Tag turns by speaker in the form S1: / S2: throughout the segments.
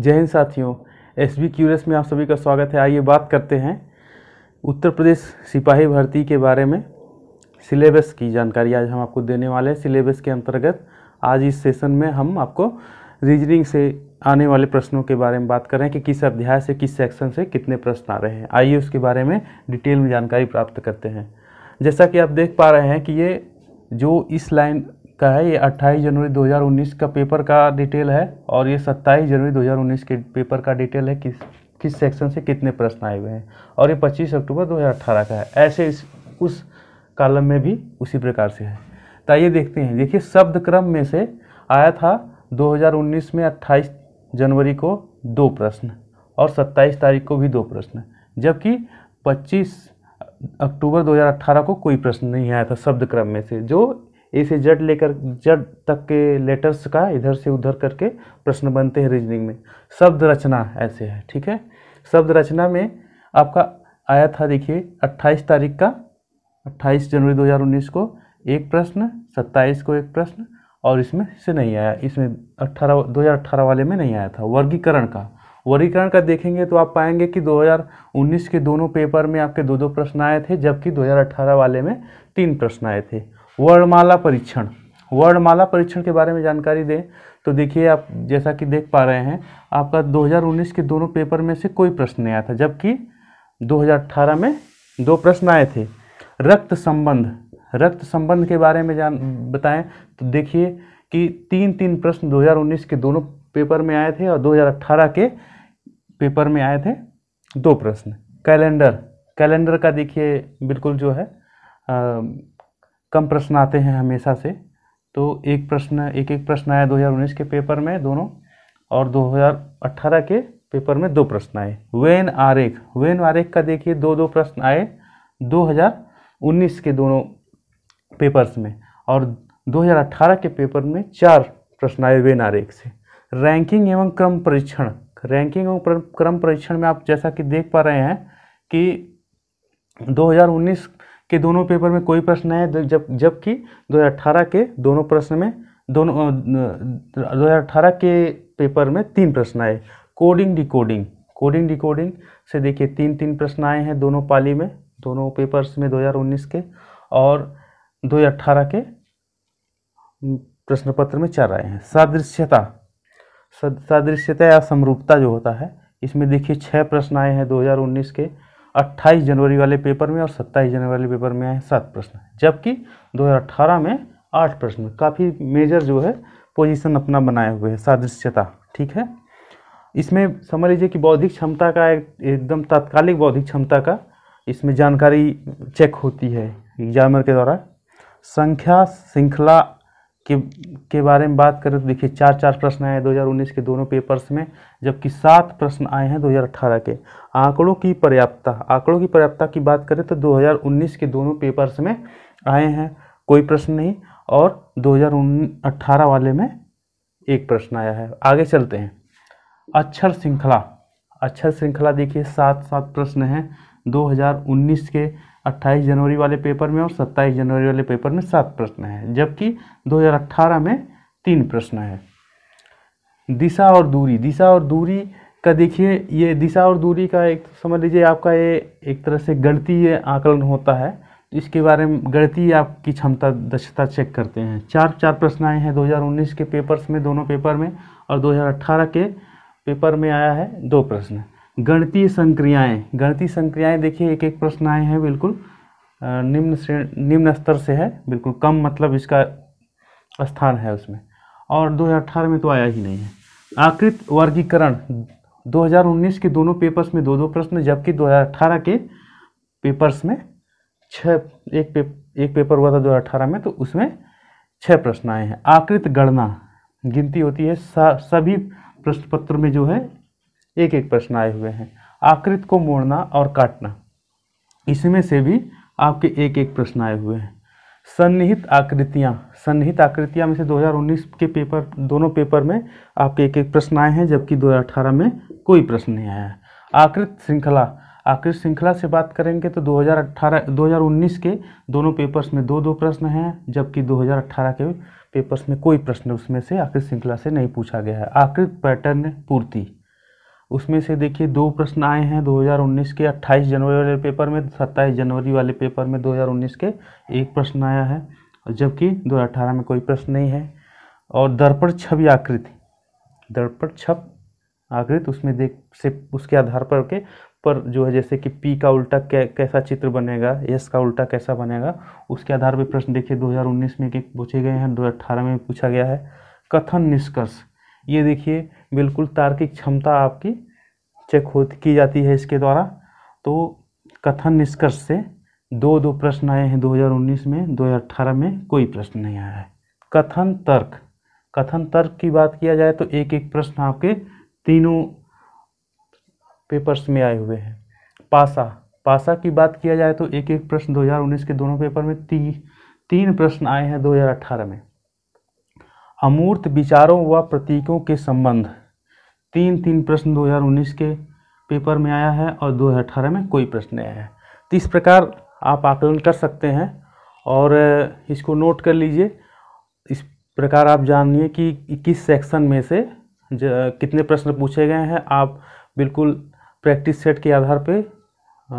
S1: जय हिंद साथियों S be curious में आप सभी का स्वागत है आइए बात करते हैं उत्तर प्रदेश सिपाही भर्ती के बारे में सिलेबस की जानकारी आज हम आपको देने वाले हैं सिलेबस के अंतर्गत आज इस सेशन में हम आपको रीजनिंग से आने वाले प्रश्नों के बारे में बात कर रहे हैं कि किस अध्याय से किस सेक्शन से कितने प्रश्न आ रहे हैं आइए उसके बारे में डिटेल में जानकारी प्राप्त करते हैं जैसा कि आप देख पा रहे हैं कि ये जो इस लाइन का है ये 28 जनवरी 2019 का पेपर का डिटेल है और ये 27 जनवरी 2019 के पेपर का डिटेल है किस किस सेक्शन से कितने प्रश्न आए हुए हैं और ये 25 अक्टूबर 2018 का है ऐसे इस उस कालम में भी उसी प्रकार से है तो आइए देखते हैं देखिए शब्द क्रम में से आया था 2019 में 28 जनवरी को दो प्रश्न और 27 तारीख को भी दो प्रश्न जबकि पच्चीस अक्टूबर 2018 को कोई प्रश्न नहीं आया था शब्द क्रम में से जो ए से जड लेकर जड तक के लेटर्स का इधर से उधर करके प्रश्न बनते हैं रीजनिंग में शब्द रचना ऐसे है ठीक है शब्द रचना में आपका आया था देखिए 28 तारीख का 28 जनवरी 2019 को एक प्रश्न 27 को एक प्रश्न और इसमें से नहीं आया इसमें 18 2018 वाले में नहीं आया था वर्गीकरण का वर्गीकरण का देखेंगे तो आप पाएंगे कि 2019 के दोनों पेपर में आपके दो दो प्रश्न आए थे जबकि 2018 वाले में तीन प्रश्न आए थे वर्णमाला परीक्षण वर्णमाला परीक्षण के बारे में जानकारी दें तो देखिए आप जैसा कि देख पा रहे हैं आपका 2019 के दोनों पेपर में से कोई प्रश्न नहीं आया था जबकि 2018 में दो प्रश्न आए थे रक्त संबंध रक्त संबंध के बारे में जान बताएं तो देखिए कि तीन तीन प्रश्न 2019 के दोनों पेपर में आए थे और 2018 के पेपर में आए थे दो प्रश्न कैलेंडर कैलेंडर का देखिए बिल्कुल जो है आ, कम प्रश्न आते हैं हमेशा से तो एक प्रश्न एक एक प्रश्न आया 2019 के पेपर में दोनों और 2018 के पेपर में दो प्रश्न आए वेन आरेख वेन आरेख का देखिए दो दो प्रश्न आए 2019 के दोनों पेपर्स में और 2018 के पेपर में चार प्रश्न आए वेन आरेख से रैंकिंग एवं क्रम परीक्षण रैंकिंग एवं क्रम परीक्षण में आप जैसा कि देख पा रहे हैं कि 2019 के दोनों पेपर में कोई प्रश्न आए जब जबकि 2018 के दोनों प्रश्न में दोनों 2018 के पेपर में तीन प्रश्न आए कोडिंग डिकोडिंग कोडिंग डिकोडिंग से देखिए तीन तीन प्रश्न आए हैं दोनों पाली में दोनों पेपर्स में 2019 के और 2018 के प्रश्न पत्र में चार आए हैं सादृश्यता सादृश्यता या समरूपता जो होता है इसमें देखिए छः प्रश्न आए हैं 2019 के 28 जनवरी वाले पेपर में और 27 जनवरी वाले पेपर में आए सात प्रश्न जबकि 2018 में आठ प्रश्न काफ़ी मेजर जो है पोजीशन अपना बनाए हुए है सादृश्यता ठीक है इसमें समझ लीजिए कि बौद्धिक क्षमता का एकदम तात्कालिक बौद्धिक क्षमता का इसमें जानकारी चेक होती है एग्जामर के द्वारा संख्या श्रृंखला के के बारे में बात करें तो देखिए चार चार प्रश्न आए 2019 के दोनों पेपर्स में जबकि सात प्रश्न आए हैं 2018 के आंकड़ों की पर्याप्तता आंकड़ों की पर्याप्तता की बात करें तो 2019 के दोनों पेपर्स में आए हैं कोई प्रश्न नहीं और 2018 वाले में एक प्रश्न आया है आगे चलते हैं अक्षर श्रृंखला अक्षर श्रृंखला देखिए सात सात प्रश्न हैं 2019 के 28 जनवरी वाले पेपर में और 27 जनवरी वाले पेपर में सात प्रश्न हैं जबकि 2018 में तीन प्रश्न है दिशा और दूरी दिशा और दूरी का देखिए ये दिशा और दूरी का एक समझ लीजिए आपका ये एक तरह से गणती आकलन होता है तो इसके बारे में गणती आपकी क्षमता दक्षता चेक करते हैं चार चार प्रश्न आए हैं 2019 के पेपर्स में दोनों पेपर में और 2018 के पेपर में आया है दो प्रश्न गणतीय संक्रियाएं गणतीय संक्रियाएं देखिए एक एक प्रश्न आए हैं बिल्कुल निम्न श्रेणी निम्न स्तर से है बिल्कुल कम मतलब इसका स्थान है उसमें और 2018 में तो आया ही नहीं है आकृत वर्गीकरण 2019 के दोनों पेपर्स में दो दो प्रश्न जबकि 2018 के पेपर्स में छः एक पे, एक पेपर हुआ था 2018 में तो उसमें छः प्रश्न आए हैं आकृत गणना गिनती होती है सभी प्रश्न पत्र में जो है एक एक प्रश्न आए हुए हैं आकृत को मोड़ना और काटना इसमें से भी आपके एक एक प्रश्न आए हुए हैं सन्निहित आकृतियाँ सन्निहित आकृतियाँ में से 2019 के पेपर दोनों पेपर में आपके एक एक प्रश्न आए हैं जबकि 2018 में कोई प्रश्न नहीं आया है आकृत श्रृंखला आकृत श्रृंखला से बात करेंगे तो 2018 2019 के दोनों पेपर्स में दो दो प्रश्न हैं जबकि 2018 के पेपर्स में कोई प्रश्न उसमें से आकृत श्रृंखला से नहीं पूछा गया है आकृत पैटर्न पूर्ति उसमें से देखिए दो प्रश्न आए हैं 2019 के 28 जनवरी वाले पेपर में 27 जनवरी वाले पेपर में 2019 के एक प्रश्न आया है जबकि 2018 में कोई प्रश्न नहीं है और दर्पण छवि आकृति दर्पण छप आकृति उसमें देख से उसके आधार पर के पर जो है जैसे कि पी का उल्टा कै, कैसा चित्र बनेगा एस का उल्टा कैसा बनेगा उसके आधार पर प्रश्न देखिए 2019 में एक पूछे गए हैं दो में पूछा गया है कथन निष्कर्ष ये देखिए बिल्कुल तार्किक क्षमता आपकी चेक हो की जाती है इसके द्वारा तो कथन निष्कर्ष से दो दो प्रश्न आए हैं 2019 में 2018 में कोई प्रश्न नहीं आया है कथन तर्क कथन तर्क की बात किया जाए तो एक एक प्रश्न आपके तीनों पेपर्स में आए हुए हैं पासा पासा की बात किया जाए तो एक एक प्रश्न 2019 के दोनों पेपर में ती, तीन प्रश्न आए हैं 2018 में अमूर्त विचारों व प्रतीकों के संबंध तीन तीन प्रश्न 2019 के पेपर में आया है और 2018 में कोई प्रश्न आया है तो इस प्रकार आप आकलन कर सकते हैं और इसको नोट कर लीजिए इस प्रकार आप जानिए कि किस सेक्शन में से कितने प्रश्न पूछे गए हैं आप बिल्कुल प्रैक्टिस सेट के आधार पे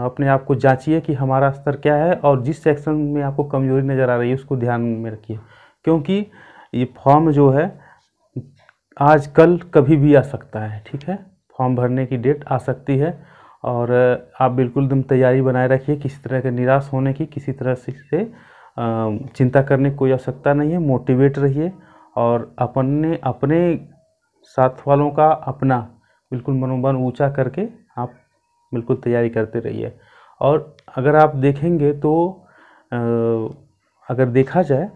S1: अपने आप को जांचिए कि हमारा स्तर क्या है और जिस सेक्शन में आपको कमजोरी नज़र आ रही है उसको ध्यान में रखिए क्योंकि ये फॉर्म जो है आज कल कभी भी आ सकता है ठीक है फॉर्म भरने की डेट आ सकती है और आप बिल्कुल एकदम तैयारी बनाए रखिए किसी तरह के निराश होने की किसी तरह से चिंता करने की कोई आवश्यकता नहीं है मोटिवेट रहिए और अपने अपने साथ वालों का अपना बिल्कुल मनोबल ऊंचा करके आप बिल्कुल तैयारी करते रहिए और अगर आप देखेंगे तो अगर देखा जाए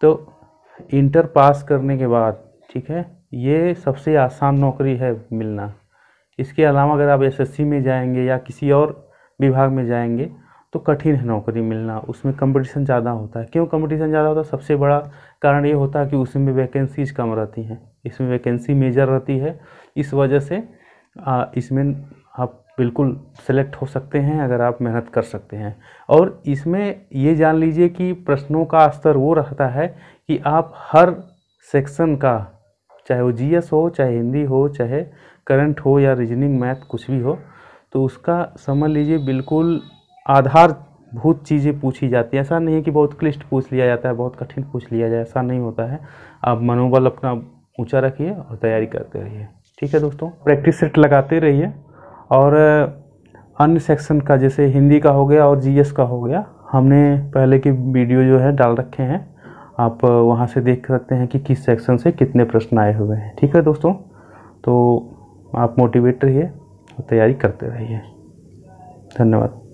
S1: तो इंटर पास करने के बाद ठीक है ये सबसे आसान नौकरी है मिलना इसके अलावा अगर आप एसएससी में जाएंगे या किसी और विभाग में जाएंगे तो कठिन है नौकरी मिलना उसमें कंपटीशन ज़्यादा होता है क्यों कंपटीशन ज़्यादा होता है सबसे बड़ा कारण ये होता है कि उसमें वैकेंसीज कम रहती हैं इसमें वैकेंसी मेजर रहती है इस वजह से इसमें आप बिल्कुल सेलेक्ट हो सकते हैं अगर आप मेहनत कर सकते हैं और इसमें ये जान लीजिए कि प्रश्नों का स्तर वो रहता है कि आप हर सेक्शन का चाहे वो जीएस हो चाहे हिंदी हो चाहे करंट हो या रीजनिंग मैथ कुछ भी हो तो उसका समझ लीजिए बिल्कुल आधारभूत चीज़ें पूछी जाती हैं ऐसा नहीं है कि बहुत क्लिष्ट पूछ लिया जाता है बहुत कठिन पूछ लिया जाए ऐसा नहीं होता है आप मनोबल अपना ऊंचा रखिए और तैयारी करते रहिए ठीक है दोस्तों प्रैक्टिस सेट लगाते रहिए और अन्य सेक्शन का जैसे हिंदी का हो गया और जीएस का हो गया हमने पहले की वीडियो जो है डाल रखे हैं आप वहाँ से देख सकते हैं कि किस सेक्शन से कितने प्रश्न आए हुए हैं ठीक है दोस्तों तो आप मोटिवेट रहिए और तैयारी करते रहिए धन्यवाद